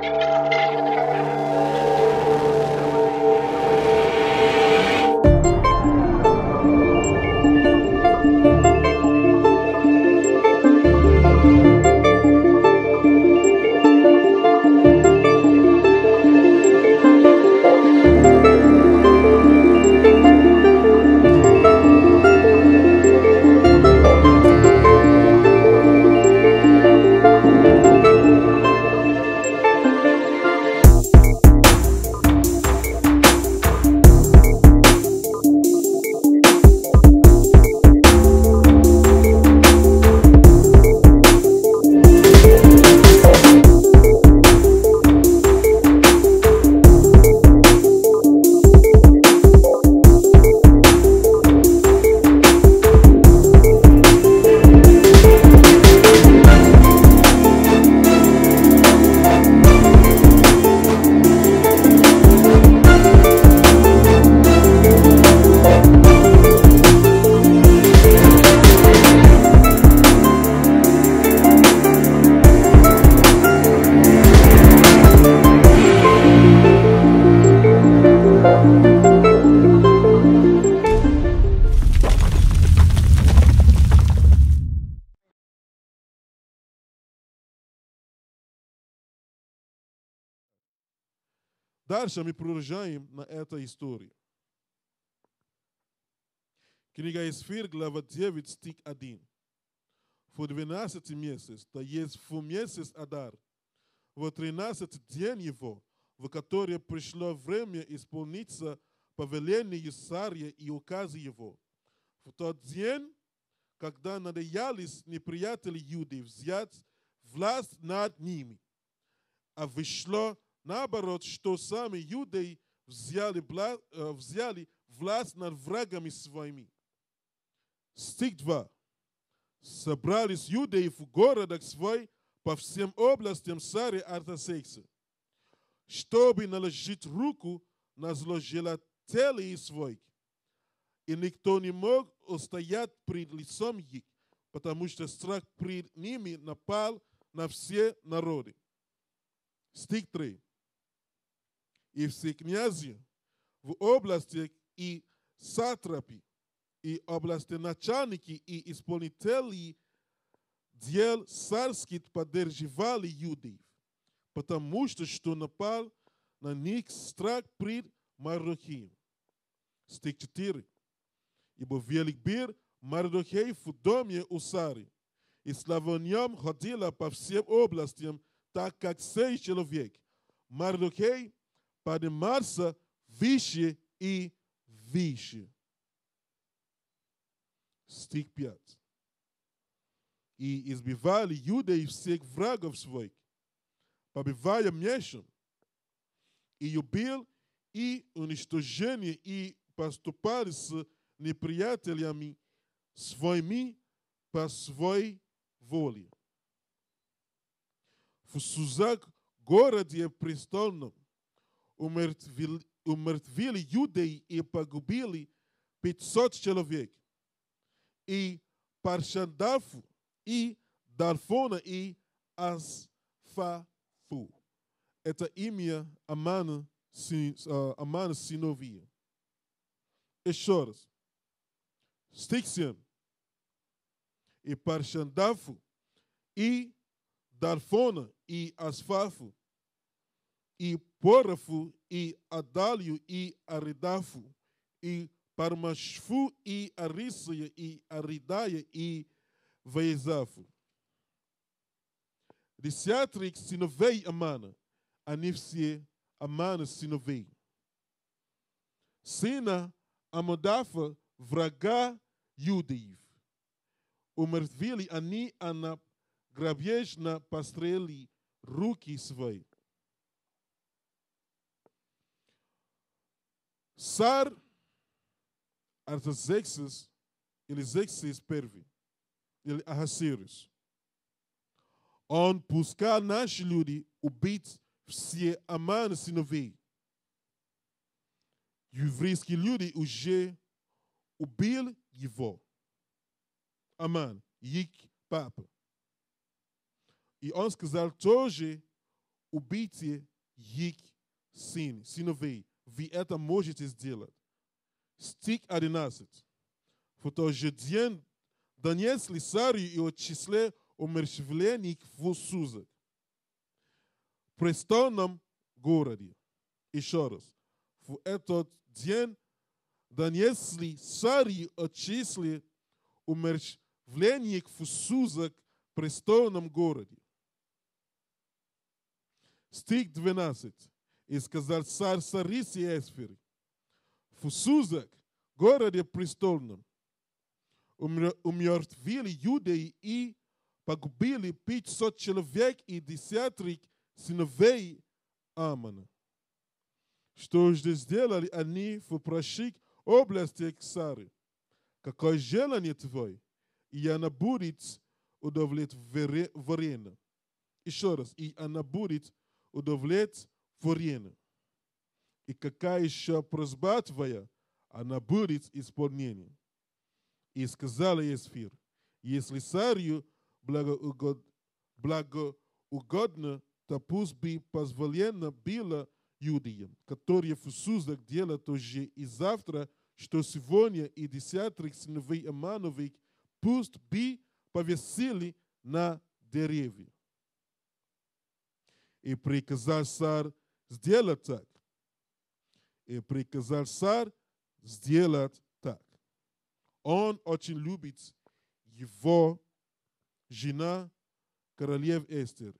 thank you Дальше мы продолжаем на этой истории. Книга Исфир, глава 9, стих 1. В 12 месяц, то есть в месяц Адар, в 13 день его, в который пришло время исполниться повелению царя и указы его. В тот день, когда надеялись неприятели Юды взять власть над ними, а вышло Наоборот, что сами юдеи взяли, э, взяли власть над врагами своими. Стих 2. Собрались юдеи в городах свой по всем областям Сары Артасекса, чтобы наложить руку на зложелателей своих. И никто не мог устоять пред лицом их, потому что страх пред ними напал на все народы. Стих 3 и все князья в областях и сатрапи, и начальники и исполнители дел царских поддерживали юдеев, потому что, что напал на них страх пред Мардохием. Стих 4. Ибо велик бир Мардохей в доме у сари. и слава ходила по всем областям, так как сей человек. Мардохей подниматься выше и выше. Стих 5. И избивали юдеев всех врагов своих, побивая мечом, и убил и уничтожение, и поступали с неприятелями своими по своей воле. В Сузак городе престольном umrtvili judei i pogubili 500 človek. I Paršandafu i Darfona i Asfafu. Это имя Амана, Амана сыновья. Еще раз. Стих 7. И Паршандафу, и Дарфона, и Асфафу, и Porafu e Adalio e aridafu e Parmasfu e Arrícia e Aridaia e Veizafo. Disiatrix sinovei amana, anifsie amana sinovei. Sina amodafa vraga yudiv. o они, ani ana грабеж на пастрели руки Sar Artaxerxes, ele Zexis perve, ele Ahasiris. On Puska Nashluri, o bit se é a man se não vê. E o Vriski Luri, o o Bil, e vó. A Yik, papa. E on Skazar Toje, o bit Yik, sin, se não вы это можете сделать. Стих 11. Потому день Даниэль слесарю и отчисле умерщвленник в Сузак, Престольном городе. Еще раз. В этот день Даниэль слесарю отчисли умерщвленник в Сузак, престольном городе. Стих 12 и сказал царь Сарисия Эсфири, в Сузак, городе престольном, умертвили юдеи и погубили 500 человек и десятых сыновей Амана. Что же сделали они в прощих областях Сары? Какое желание твое? И она будет удовлетворена. Еще раз. И она будет удовлетворена творению. И какая еще просьба твоя, она будет исполнена. И сказала Есфир, если царю благоугод, благоугодно, то пусть бы позволено было юдеям, которые в Сузах делают уже и завтра, что сегодня и десятерых сыновей Амановых пусть бы повесили на деревья. И приказал царь сделать так. И приказал царь сделать так. Он очень любит его жена, королев Эстер.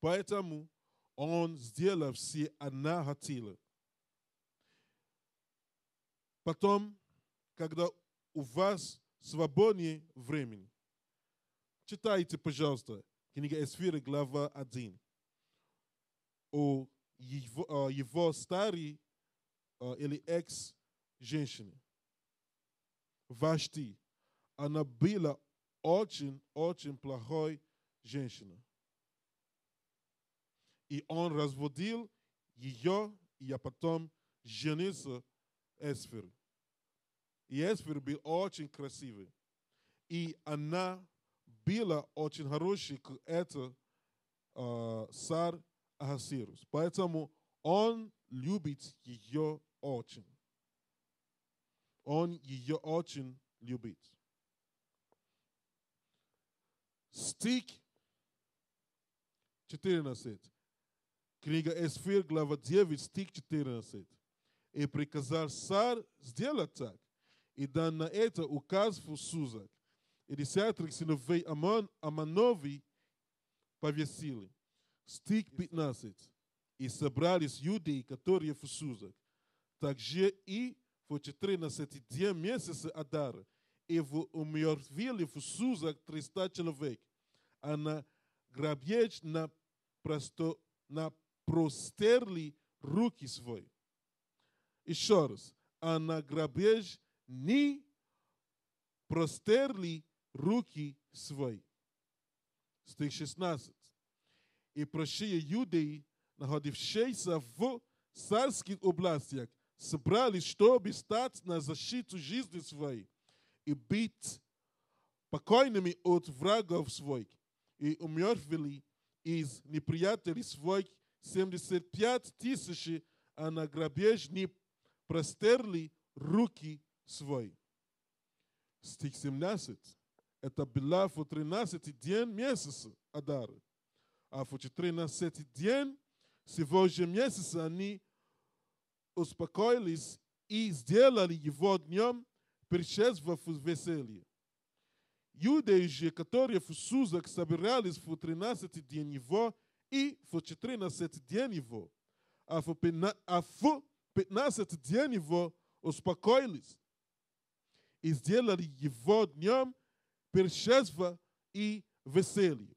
Поэтому он сделал все она хотела. Потом, когда у вас свободнее времени, читайте, пожалуйста, книга Эсфиры, глава 1 у его, его старой или экс-женщины. Вашти. Она была очень-очень плохой женщиной. И он разводил ее, и я потом женился Эсфер. И Эсфер был очень красивый. И она была очень хорошей к этой э, Сар Ахасирус. Поэтому он любит ее очень. Он ее очень любит. Стих 14. Книга Эсфир, глава 9, стих 14. И приказал сар сделать так, и дан на это указ в Сузак. И десятерых сыновей Аман Аманови повесили. Стих 15. «И собрались люди, которые в Сузах, также и в 14 день месяца Адара, и в умертвили в Сузах 300 человек, а на грабеж на, просто, на простерли руки свои. Еще раз. А на грабеж не простерли руки свои. Стих 16 і прощує юдеї, находившиеся в царских областях, собрались, чтобы стать на защиту жизни своей и быть покойными от врагов своих, и умерли из неприятелей своих 75 тысяч, а на грабеж не простерли руки свои. Стих 17. Это была в 13 день месяца Адара. 14 7 Всего же месяца они успокоились и сделали его днем, предшествовав веселье. Юды же, которые в Сузах собирались в 13 день его и в 14 день его, а в 15 день его успокоились и сделали его днем, предшествовав и веселье.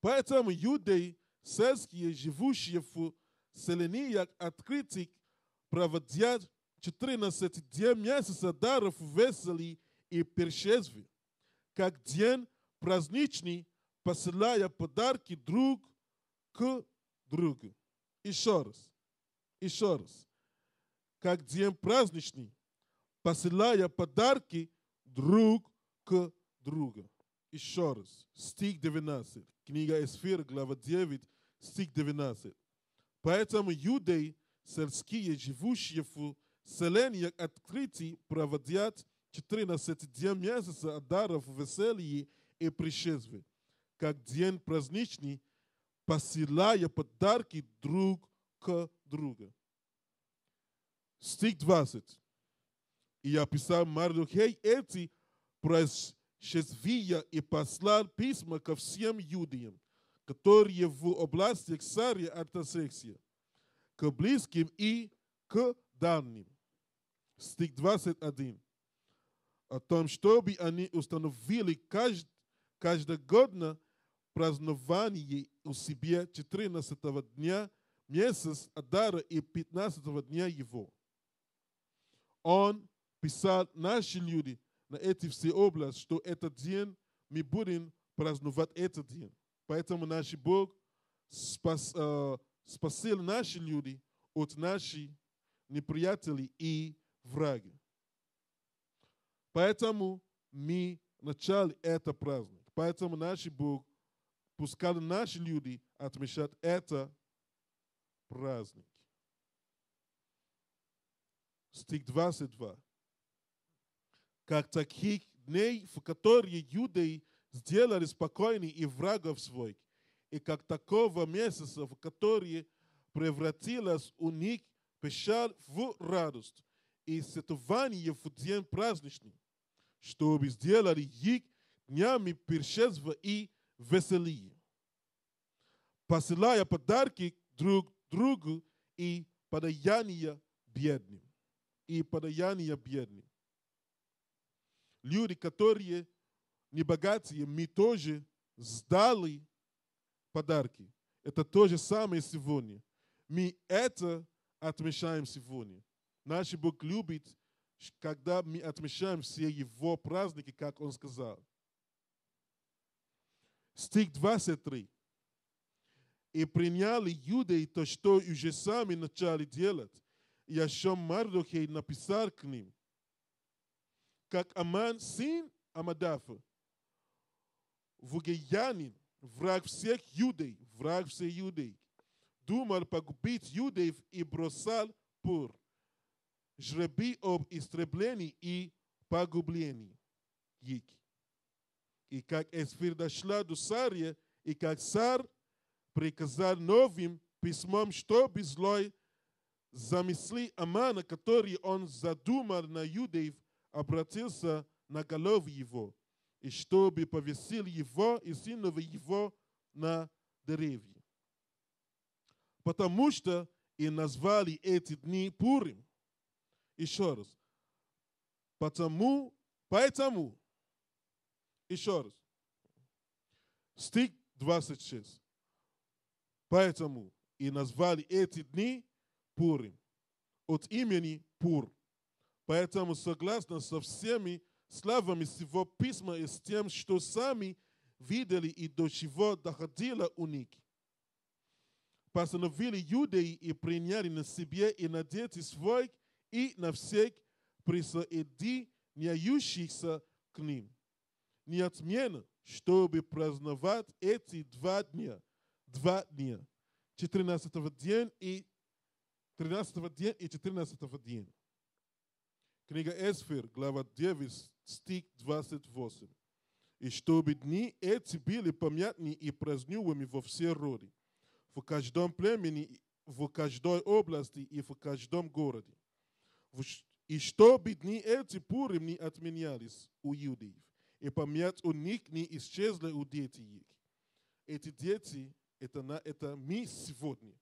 Поэтому юдей сельские, живущие в Селении селениях, открытых, проводят 14 дней месяца даров весели и першезвий, как день праздничный, посылая подарки друг к другу. Еще раз, еще раз. Как день праздничный, посылая подарки друг к другу еще раз, стих 12, книга Эсфир, глава 9, стих 19. Поэтому юдей, сельские, живущие в селении открытий, проводят 14 дней месяца отдаров веселье и пришествие как день праздничный, посылая подарки друг к другу. Стих 20. И я описал Мардухей эти происшествия Шезвия и послал письма ко всем юдиям, которые в области Ксария Артасексия, к близким и к дальним. Стих 21. О том, чтобы они установили кажд... каждогодно празднование у себя 14 дня месяц Адара и 15 дня его. Он писал, наши люди – на эти все области, что этот день мы будем праздновать этот день. Поэтому наш Бог спас, э, спасил наши люди от наших неприятелей и врагов. Поэтому мы начали это праздник. Поэтому наш Бог пускал наши люди отмечать это праздник. Стих 22 как таких дней, в которые юдеи сделали спокойный и врагов своих, и как такого месяца, в которые превратилась у них печаль в радость и сетование в день праздничный, чтобы сделали их днями пиршества и веселее, посылая подарки друг другу и подаяния бедным. И подаяния бедным люди, которые не богатые, мы тоже сдали подарки. Это то же самое сегодня. Мы это отмечаем сегодня. Наш Бог любит, когда мы отмечаем все Его праздники, как Он сказал. Стих 23. «И приняли юдеи то, что уже сами начали делать, и о чем Мардохей написал к ним, как Аман, сын Амадафа, вугеянин, враг всех юдей, враг всех юдей, думал погубить юдеев и бросал пур, жребий об истреблении и погублении их. И как Эсфир дошла до Сария, и как Сар приказал новым письмом, чтобы злой замысли Амана, который он задумал на юдеев – обратился на голову его, и чтобы повесил его и сынов его на деревья. Потому что и назвали эти дни Пурим. Еще раз. Потому, поэтому, еще раз. Стих 26. Поэтому и назвали эти дни Пурим. От имени Пур. Поэтому согласно со всеми славами всего письма и с тем, что сами видели и до чего доходило у них. Постановили юдеи и приняли на себе и на дети своих, и на всех присоединяющихся к ним. Неотменно, чтобы праздновать эти два дня, два дня, 14 день и 13 дня и 14 дня. Книга Эсфир, глава 9, стих 28. «И чтобы дни эти были помятны и празднуемы во все роды, в каждом племени, в каждой области и в каждом городе. И чтобы дни эти пурим не отменялись у иудеев, и память у них не исчезла у детей их. Эти дети – это, на, это мы сегодня.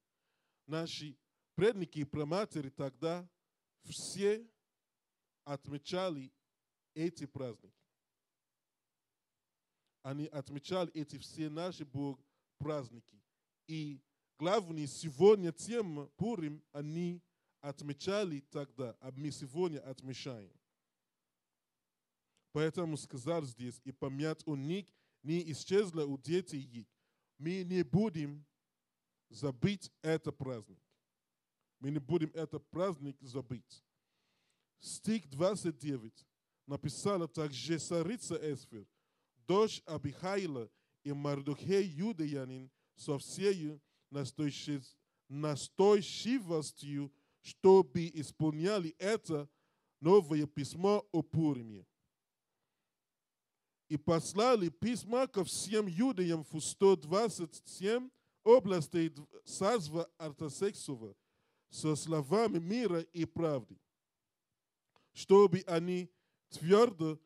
Наши предники и праматери тогда все отмечали эти праздники. Они отмечали эти все наши Бог праздники. И главный сегодня тема Пурим они отмечали тогда, а мы сегодня отмечаем. Поэтому сказал здесь, и память у них не исчезла у детей их. Мы не будем забыть этот праздник. Мы не будем этот праздник забыть стих 29, написала также царица Эсфер, дочь Абихайла и Мардухей Юдеянин со всею настойчивостью, чтобы исполняли это новое письмо о Пуриме. И послали письма ко всем юдеям в 127 областей сазва Артасексова со словами мира и правды чтобы они твердо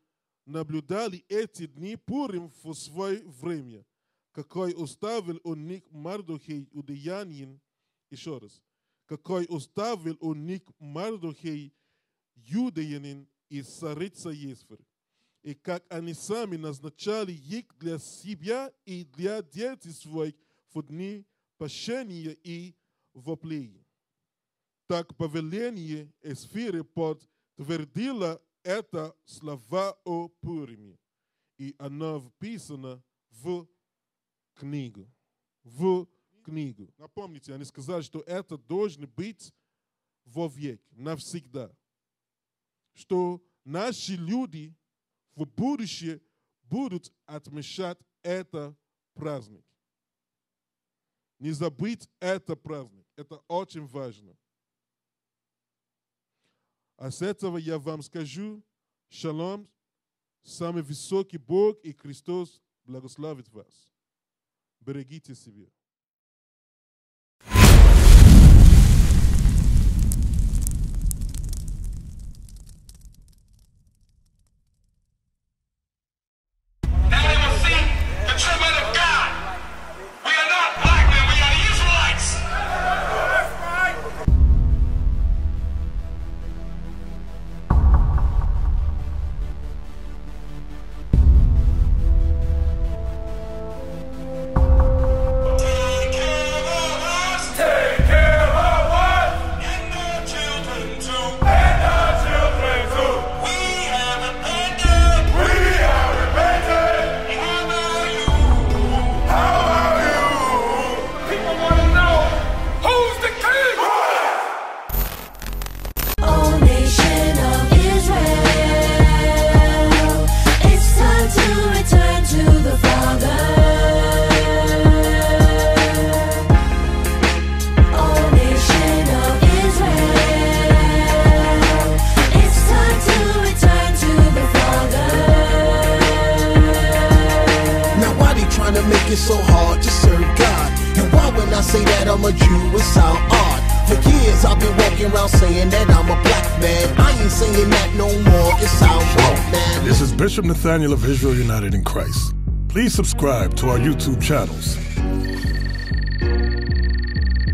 наблюдали эти дни Пурим в свое время, какой уставил у них Мардухей Удеянин, еще раз, какой уставил у них Мардухей Юдеянин и царица Есфер, и как они сами назначали их для себя и для детей своих в дни пощения и воплей. Так повеление Эсфиры под твердила это слова о Пуриме, и она вписана в книгу. В книгу. Напомните, они сказали, что это должно быть вовек, навсегда. Что наши люди в будущее будут отмечать это праздник. Не забыть это праздник. Это очень важно. А с этого я вам скажу, шалом, самый высокий Бог и Христос благословит вас. Берегите себя. working so hard to serve God. And why when I say that I'm a Jew, odd. For years I've been walking around saying that I'm a black man. I ain't saying that no more, wrong, man. This is Bishop Nathaniel of Israel United in Christ. Please subscribe to our YouTube channels.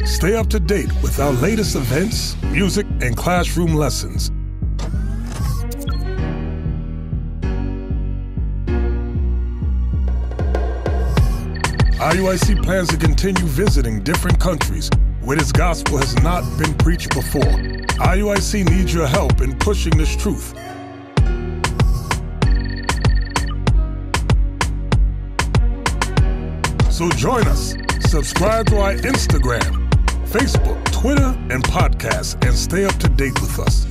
Stay up to date with our latest events, music, and classroom lessons IUIC plans to continue visiting different countries where this gospel has not been preached before. IUIC needs your help in pushing this truth. So join us. Subscribe to our Instagram, Facebook, Twitter, and podcast, and stay up to date with us.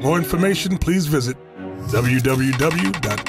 more information, please visit www.israelunite.org.